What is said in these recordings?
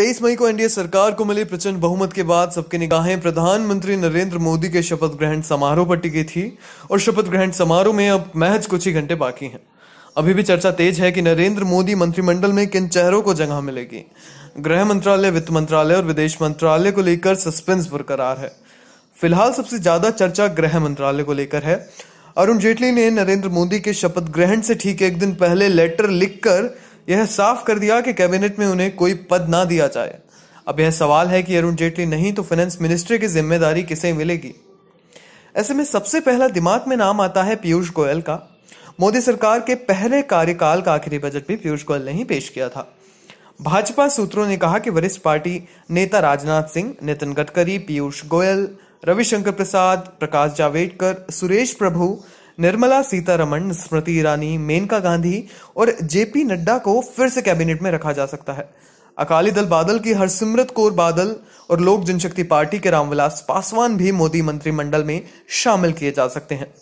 तेईस मई को एनडीए सरकार को मिली प्रचंड बहुमत के बाद सबकी निगाहें प्रधानमंत्री नरेंद्र मोदी के शपथ ग्रहण समारोह पर टिकी थी और शपथ ग्रहण समारोह में अब महज कुछ ही घंटे बाकी हैं अभी भी चर्चा तेज है कि नरेंद्र मोदी मंत्रिमंडल में किन चेहरों को जगह मिलेगी गृह मंत्रालय वित्त मंत्रालय और विदेश मंत्रालय को लेकर सस्पेंस बरकरार है फिलहाल सबसे ज्यादा चर्चा गृह मंत्रालय को लेकर है अरुण जेटली ने नरेंद्र मोदी के शपथ ग्रहण से ठीक एक दिन पहले लेटर लिखकर यह साफ कर दिया कि कैबिनेट में उन्हें कोई पद ना दिया जाए अब यह सवाल है कि अरुण जेटली नहीं तो फाइनेंस मिनिस्टर की जिम्मेदारी किसे मिलेगी ऐसे में सबसे पहला दिमाग में नाम आता है पीयूष गोयल का मोदी सरकार के पहले कार्यकाल का आखिरी बजट भी पीयूष गोयल ने ही पेश किया था भाजपा सूत्रों ने कहा कि वरिष्ठ पार्टी नेता राजनाथ सिंह नितिन गडकरी पीयूष गोयल रविशंकर प्रसाद प्रकाश जावड़ेकर सुरेश प्रभु निर्मला सीतारमण स्मृति ईरानी मेनका गांधी और जेपी नड्डा को फिर से कैबिनेट में रखा जा सकता है अकाली दल बादल की हरसिमरत कौर बादल और लोक जनशक्ति पार्टी के रामविलास पासवान भी मोदी मंत्रिमंडल में शामिल किए जा सकते हैं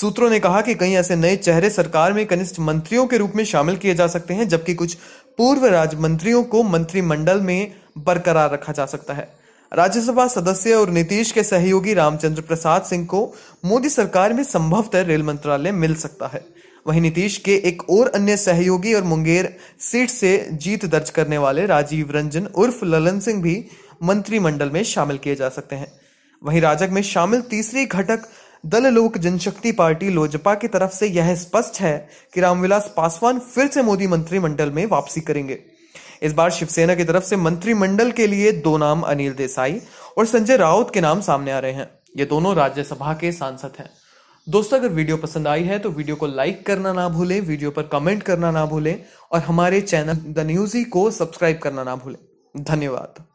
सूत्रों ने कहा कि कई ऐसे नए चेहरे सरकार में कनिष्ठ मंत्रियों के रूप में शामिल किए जा सकते हैं जबकि कुछ पूर्व राज्य मंत्रियों को मंत्रिमंडल में बरकरार रखा जा सकता है राज्यसभा सदस्य और नीतीश के सहयोगी रामचंद्र प्रसाद सिंह को मोदी सरकार में संभवतः रेल मंत्रालय मिल सकता है वहीं नीतीश के एक और अन्य सहयोगी और मुंगेर सीट से जीत दर्ज करने वाले राजीव रंजन उर्फ ललन सिंह भी मंत्रिमंडल में शामिल किए जा सकते हैं वहीं राजक में शामिल तीसरी घटक दल लोक जनशक्ति पार्टी लोजपा की तरफ से यह स्पष्ट है कि रामविलास पासवान फिर से मोदी मंत्रिमंडल में वापसी करेंगे इस बार शिवसेना की तरफ से मंत्रिमंडल के लिए दो नाम अनिल देसाई और संजय राउत के नाम सामने आ रहे हैं ये दोनों राज्यसभा के सांसद हैं दोस्तों अगर वीडियो पसंद आई है तो वीडियो को लाइक करना ना भूलें वीडियो पर कमेंट करना ना भूलें और हमारे चैनल द न्यूजी को सब्सक्राइब करना ना भूलें धन्यवाद